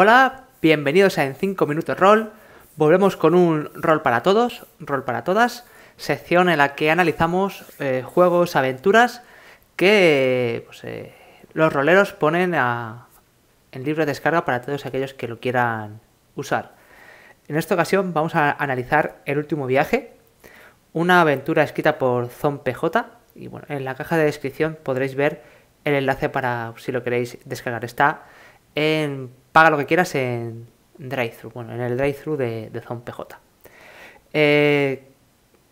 Hola, bienvenidos a En 5 Minutos Roll. Volvemos con un rol para todos, rol para todas, sección en la que analizamos eh, juegos, aventuras que pues, eh, los roleros ponen a, en libre descarga para todos aquellos que lo quieran usar. En esta ocasión vamos a analizar El último viaje, una aventura escrita por ZomPJ. Y bueno, en la caja de descripción podréis ver el enlace para si lo queréis descargar. Está en Haga lo que quieras en drive-thru, bueno, en el drive-thru de, de PJ. Eh,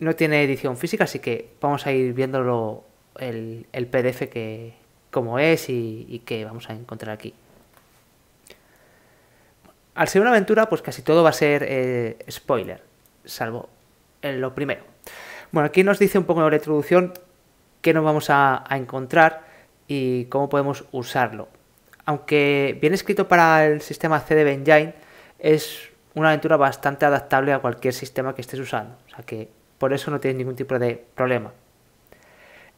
no tiene edición física, así que vamos a ir viéndolo el, PDF que como es y, que vamos a encontrar aquí. Al ser una aventura, pues casi todo va a ser eh, spoiler, salvo en lo primero. Bueno, aquí nos dice un poco en la introducción qué nos vamos a encontrar y cómo podemos usarlo aunque bien escrito para el sistema CD Benjain, es una aventura bastante adaptable a cualquier sistema que estés usando, o sea que por eso no tienes ningún tipo de problema.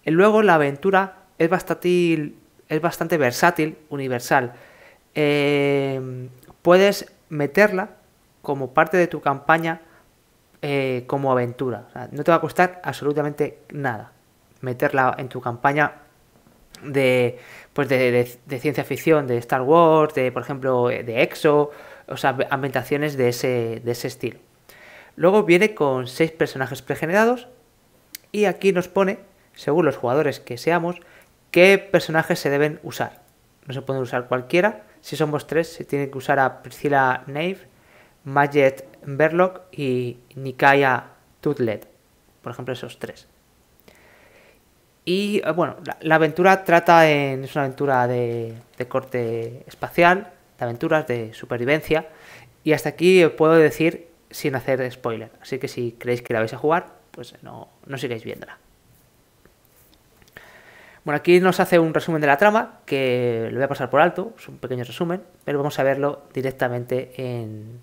Y eh, luego la aventura es bastante, versátil, universal. Eh, puedes meterla como parte de tu campaña eh, como aventura. no te va a costar absolutamente nada meterla en tu campaña de, pues de, ciencia ficción, de Star Wars, de, por ejemplo, de EXO, o sea, ambientaciones de ese, de ese estilo. Luego viene con seis personajes pregenerados y aquí nos pone, según los jugadores que seamos, qué personajes se deben usar. No se pueden usar cualquiera, si somos tres se tiene que usar a Priscilla Knave, Maget Berlock y Nikaya Tutlet, por ejemplo esos tres. Y eh, bueno, la, aventura trata en, es una aventura de, corte espacial, de aventuras de supervivencia. Y hasta aquí puedo decir sin hacer spoiler. Así que si creéis que la vais a jugar, pues no, no sigáis viéndola. Bueno, aquí nos hace un resumen de la trama, que lo voy a pasar por alto, es un pequeño resumen, pero vamos a verlo directamente en,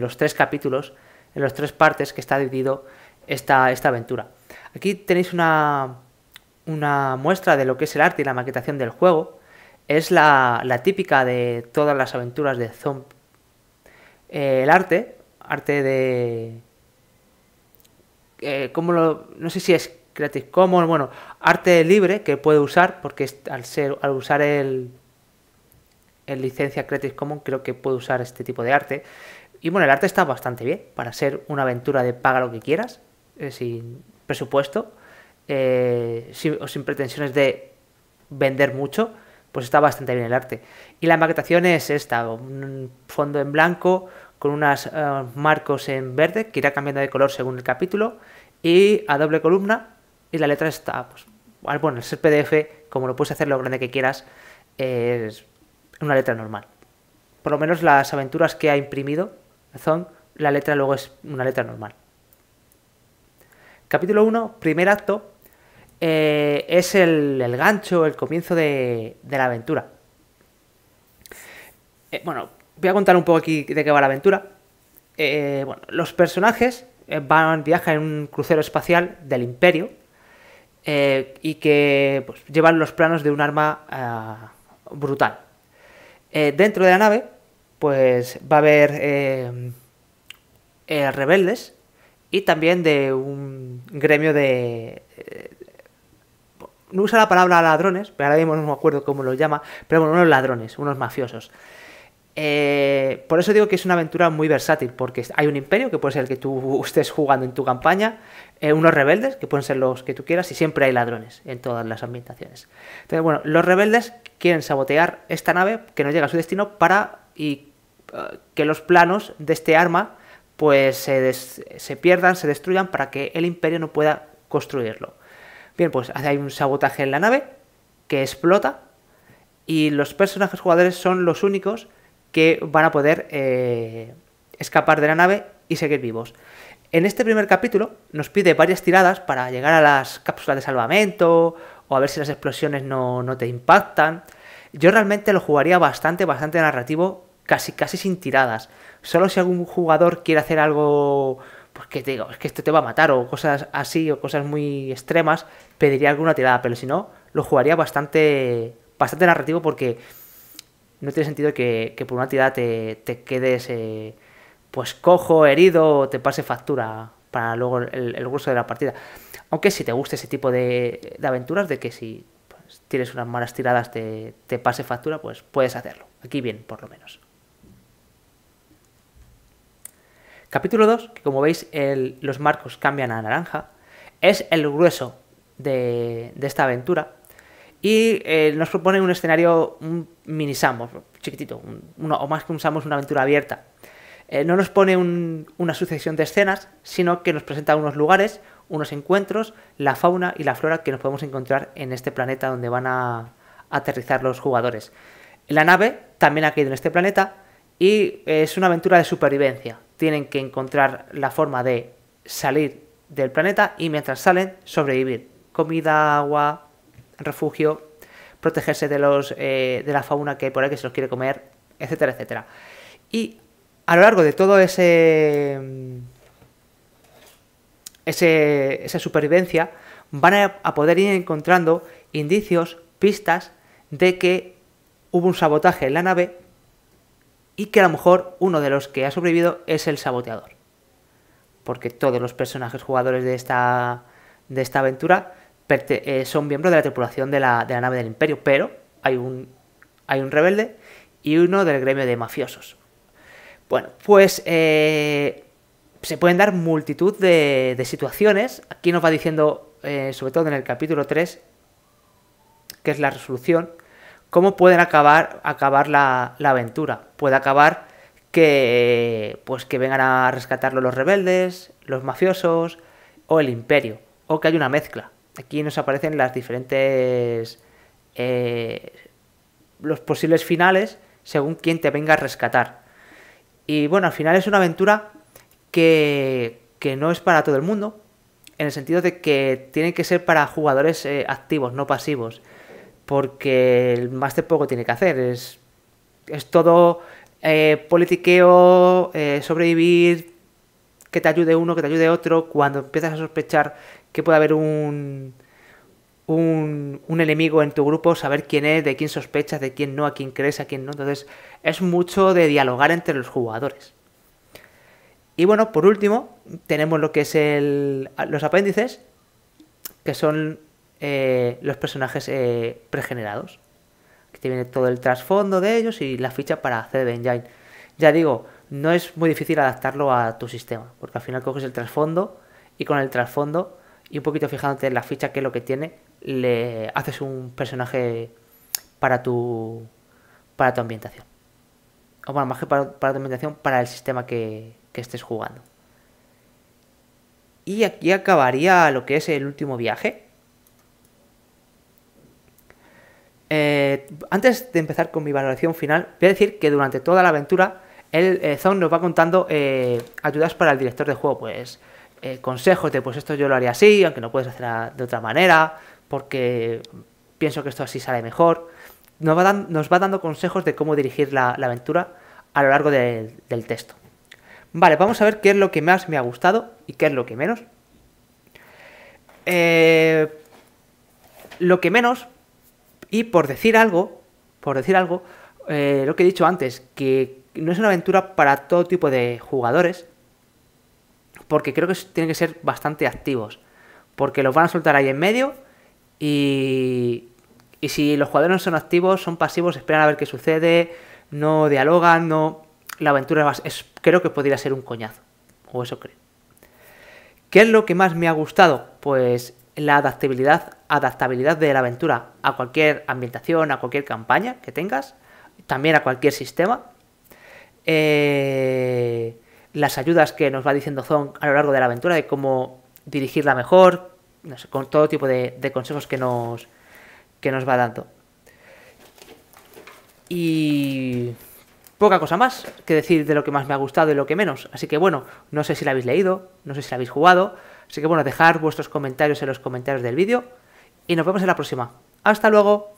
los tres capítulos, en las tres partes que está dividido esta, esta aventura. Aquí tenéis una, una muestra de lo que es el arte y la maquetación del juego. Es la, típica de todas las aventuras de Zomp. Eh, el arte, arte de... Eh, lo, no sé si es Creative Commons, bueno, arte libre que puede usar, porque al, ser, al usar el, licencia Creative Commons creo que puede usar este tipo de arte. Y bueno, el arte está bastante bien para ser una aventura de paga lo que quieras, eh, sin presupuesto. Eh, sin, sin pretensiones de vender mucho, pues está bastante bien el arte. Y la maquetación es esta, un fondo en blanco con unos eh, marcos en verde que irá cambiando de color según el capítulo y a doble columna y la letra está, pues, bueno, es el PDF, como lo puedes hacer lo grande que quieras, es una letra normal. Por lo menos las aventuras que ha imprimido son la letra luego es una letra normal. Capítulo 1, primer acto, eh, es el, gancho, el comienzo de, la aventura. Eh, bueno, voy a contar un poco aquí de qué va la aventura. Eh, los personajes van, viajan en un crucero espacial del imperio y que pues, llevan los planos de un arma ah, brutal. dentro de la nave, pues va a haber rebeldes y también de un gremio de, no usa la palabra ladrones, pero ahora mismo no me acuerdo cómo lo llama, pero bueno, unos ladrones, unos mafiosos. Eh, por eso digo que es una aventura muy versátil, porque hay un imperio que puede ser el que tú estés jugando en tu campaña, eh, unos rebeldes que pueden ser los que tú quieras, y siempre hay ladrones en todas las ambientaciones. Entonces, bueno, los rebeldes quieren sabotear esta nave que no llega a su destino para y, eh, que los planos de este arma pues se, se pierdan, se destruyan para que el imperio no pueda construirlo. Bien, pues hay un sabotaje en la nave que explota y los personajes jugadores son los únicos que van a poder eh, escapar de la nave y seguir vivos. En este primer capítulo nos pide varias tiradas para llegar a las cápsulas de salvamento o a ver si las explosiones no, no te impactan. Yo realmente lo jugaría bastante, bastante narrativo, casi, casi sin tiradas. Solo si algún jugador quiere hacer algo porque te digo, es que esto te va a matar o cosas así o cosas muy extremas, pediría alguna tirada, pero si no, lo jugaría bastante, bastante narrativo porque no tiene sentido que, por una tirada te, quedes eh, pues cojo, herido o te pase factura para luego el, curso de la partida. Aunque si te gusta ese tipo de, aventuras, de que si pues, tienes unas malas tiradas te pase factura, pues puedes hacerlo. Aquí bien, por lo menos. Capítulo 2, que como veis los marcos cambian a naranja, es el grueso de, esta aventura y eh, nos propone un escenario, un mini samos chiquitito, o más que un Samos, una aventura abierta. Eh, no nos pone una sucesión de escenas, sino que nos presenta unos lugares, unos encuentros, la fauna y la flora que nos podemos encontrar en este planeta donde van a aterrizar los jugadores. La nave también ha caído en este planeta y es una aventura de supervivencia tienen que encontrar la forma de salir del planeta y mientras salen sobrevivir. Comida, agua, refugio, protegerse de, los, eh, de la fauna que por ahí que se los quiere comer, etcétera, etcétera. Y a lo largo de todo ese... Mm, ese, esa supervivencia, van a, poder ir encontrando indicios, pistas de que hubo un sabotaje en la nave y que a lo mejor uno de los que ha sobrevivido es el saboteador. Porque todos los personajes jugadores de esta, de esta aventura eh, son miembros de la tripulación de la, de la, nave del imperio, pero hay un, hay un rebelde y uno del gremio de mafiosos. Bueno, pues eh, se pueden dar multitud de, situaciones. Aquí nos va diciendo, eh, sobre todo en el capítulo 3, que es la resolución, ¿Cómo pueden acabar, acabar la, aventura? Puede acabar que, pues que vengan a rescatarlo los rebeldes, los mafiosos o el imperio, o que hay una mezcla. Aquí nos aparecen las diferentes... Eh, los posibles finales según quien te venga a rescatar. Y bueno, al final es una aventura que, que no es para todo el mundo, en el sentido de que tiene que ser para jugadores eh, activos, no pasivos porque el de poco tiene que hacer. Es, es todo eh, politiqueo, eh, sobrevivir, que te ayude uno, que te ayude otro. Cuando empiezas a sospechar que puede haber un, un, un, enemigo en tu grupo, saber quién es, de quién sospechas, de quién no, a quién crees, a quién no. Entonces es mucho de dialogar entre los jugadores. Y bueno, por último, tenemos lo que es el, los apéndices, que son eh, los personajes eh, pregenerados. que te viene todo el trasfondo de ellos y la ficha para hacer Engine. Ya digo, no es muy difícil adaptarlo a tu sistema, porque al final coges el trasfondo y con el trasfondo y un poquito fijándote en la ficha que es lo que tiene, le haces un personaje para tu para tu ambientación. O bueno, más que para, tu ambientación, para el sistema que, que estés jugando. Y aquí acabaría lo que es el último viaje, Antes de empezar con mi valoración final, voy a decir que durante toda la aventura, el eh, Zone nos va contando eh, ayudas para el director de juego, pues eh, consejos de pues esto yo lo haría así, aunque no puedes hacer de otra manera, porque pienso que esto así sale mejor. Nos va, dando consejos de cómo dirigir la, aventura a lo largo del texto. Vale, vamos a ver qué es lo que más me ha gustado y qué es lo que menos. lo que menos, y por decir algo, por decir algo, eh, lo que he dicho antes, que no es una aventura para todo tipo de jugadores, porque creo que tienen que ser bastante activos, porque los van a soltar ahí en medio y, y si los jugadores no son activos, son pasivos, esperan a ver qué sucede, no dialogan, no... La aventura es, creo que podría ser un coñazo, o eso creo. ¿Qué es lo que más me ha gustado? Pues la adaptabilidad, adaptabilidad de la aventura a cualquier ambientación, a cualquier campaña que tengas, también a cualquier sistema. Eh, las ayudas que nos va diciendo Zong a lo largo de la aventura, de cómo dirigirla mejor, con todo tipo de, de, consejos que nos, que nos va dando. Y poca cosa más que decir de lo que más me ha gustado y lo que menos. Así que bueno, no sé si la habéis leído, no sé si la habéis jugado. Así que bueno, dejad vuestros comentarios en los comentarios del vídeo y nos vemos en la próxima. ¡Hasta luego!